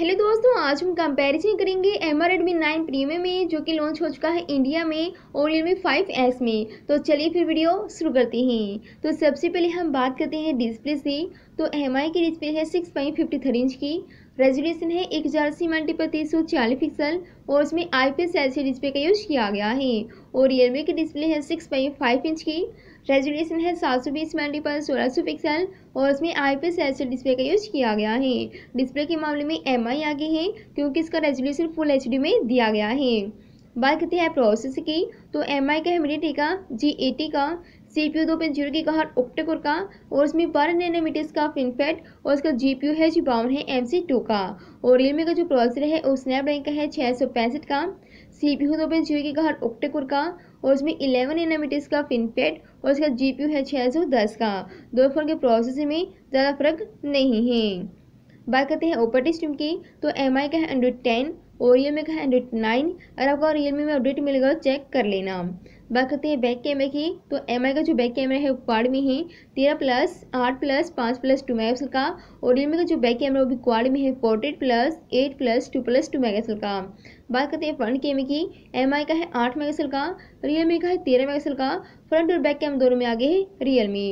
hello दोस्तों आज हम कंपैरिजन करेंगे M Redmi nine premium में जो कि लॉन्च हो चुका है इंडिया में और रियलमी फाइव एस में तो चलिए फिर वीडियो शुरू करते हैं तो सबसे पहले हम बात करते हैं डिस्प्ले से तो एम आई की डिस्प्ले है six point fifty three inch की रेजोल्यूशन है एक हज़ार अस्सी मल्टीपल तीन सौ छियालीस पिक्सल और इसमें I P S L C display का यूज किया गया है और रियलमी की डिस्प्ले है सिक्स पॉइंट फाइव इंच की रेजोल्यूशन है सात सौ बीस मल्टीपल सोलह सौ पिक्सल और इसमें I P S L C display का यूज किया गया है डिस्प्ले के मामले में एम आई आगे है क्योंकि इसका रेजोल्यूशन फुल एच डी में दिया गया है बात करते हैं प्रोसेस की तो एम आई का है का जी ए टी का सीपीयू दो पॉइंट जीरो की कहा कोर का और उसमें बारह नैनोमीटर्स का फिनफेट और इसका जीपीयू है जो बावन है एम सी टू का और रियलमी का जो प्रोसेसर है वो स्नैपड्रैगन का है छः सौ पैंसठ का सीपीयू दो पॉइंट जीरो की कहा कोर का और उसमें इलेवन नैनोमीटर्स का फिनफेट और इसका जीपीयू है छः सौ दस का दो फोन के प्रोसेसर में ज़्यादा फर्क नहीं है बात करते हैं ऑपरेटिव सिस्टम की तो एम का है एंड्रॉइड टेन और ये में कहा एंड नाइन अगर आपको रियल मी में अपडेट मिलेगा तो चेक कर लेना बात करते हैं बैक कैमरे की तो एम का जो बैक कैमरा है वो क्वाड में है तेरह प्लस आठ प्लस पाँच प्लस टू मेगा का और रियलमी का जो बैक कैमरा वो भी क्वाड में है portrait plus eight plus two plus two mega का बात करते हैं फ्रंट कैमरे की एम का है आठ मेगा का रियलमी तो का है तेरह मेगा का फ्रंट और बैक कैमरा दोनों में आगे है रियलमी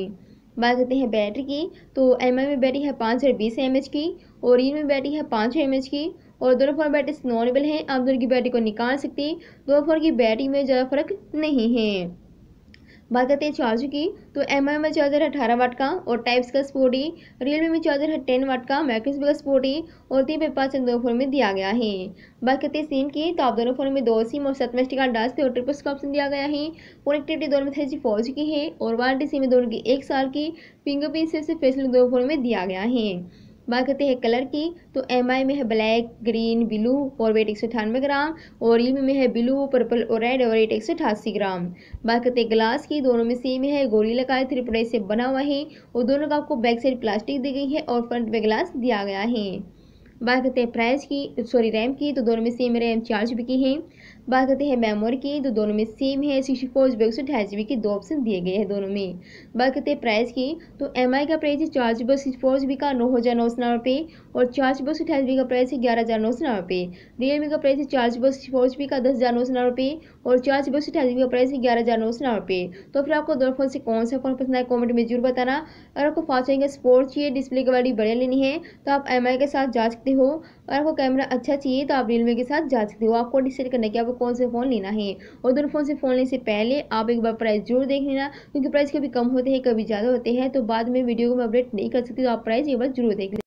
बात करते हैं बैटरी की तो एम में बैटरी है पाँच हज़ार बीस एम एच की और रियलमी बैटरी है पाँच सौ एम एच की और दोनों फोर बैट इस हैं आप दोनों की बैटरी को निकाल सकते हैं दोनों फोर की बैटरी में ज़्यादा फर्क नहीं है बात करते हैं चार्ज की तो एम आई में चार्जर है अठारह वाट का और टाइप्स का स्पोर्ट ही रियलमी में चार्जर है टेन वाट का मैक्रोसबी का स्पोर्ट ही और तीन पे पाँच दो फोन में दिया गया है बात करते हैं सिम की तो आप दोनों फोन में दो सिम और सतमेस्टी का डाल सकते और ट्रिपल का ऑप्शन दिया गया है कनेक्टिविटी दोनों में थ्री जी फोर जी की है और वारंटी सिम दोनों की एक साल की फिंगरप्रिंट से फेसिलिटी दोनों फोन में दिया गया है बात करते हैं कलर की तो एम में है ब्लैक ग्रीन ब्लू और वेट एक ग्राम और यू e में है ब्लू पर्पल और रेड और वेट एक ग्राम बात करते हैं ग्लास की दोनों में सेम है गोली लगाए थ्री से बना हुआ है और दोनों का आपको बैक साइड प्लास्टिक दी गई है और फ्रंट में ग्लास दिया गया है बात करते हैं प्राइस की सॉरी रैम की तो दोनों में सेम रैम चार जी की है बात करते हैं मेमोरी की तो दोनों में सेम है सिक्सटी फोर जी एक सौ अठाईस बी के दो ऑप्शन दिए गए हैं दोनों में बात करते हैं प्राइस की तो एम आई का प्राइस है चार बस सिक्सटी फोर बी का नौ हज़ार नौ सौ नौ रुपये और चार जी एक सौ अठाईस जीबी का प्राइस है ग्यारह हज़ार नौ सौ नौ रुपये रियलमी का प्राइस है चार बस सिक्सटी फोर बी का दस हज़ार नौ सौ नौ रुपये और चार जी एक सौ अठाईस बी का प्राइस है ग्यारह हज़ार नौ सौ नौ रुपये तो फिर आपको दोनों फोन से कौन सा फोन पसंद है कॉमेंट में जरूर बताना अगर आपको फास्ट चाहिए स्पोर्ट चाहिए डिस्प्ले क्वालिटी बढ़िया लेनी है तो आप एम आई के साथ जा सकते हो और आपको कैमरा अच्छा चाहिए तो आप रियलमी के साथ जा सकते हो आपको डिसाइड करना है कि आपको कौन से फ़ोन लेना है और दोनों फ़ोन से फ़ोन लेने से पहले आप एक बार प्राइस जरूर देख लेना क्योंकि प्राइस कभी कम होते हैं कभी ज़्यादा होते हैं तो बाद में वीडियो को मैं अपडेट नहीं कर सकती तो आप प्राइस एक बार जरूर देख लेना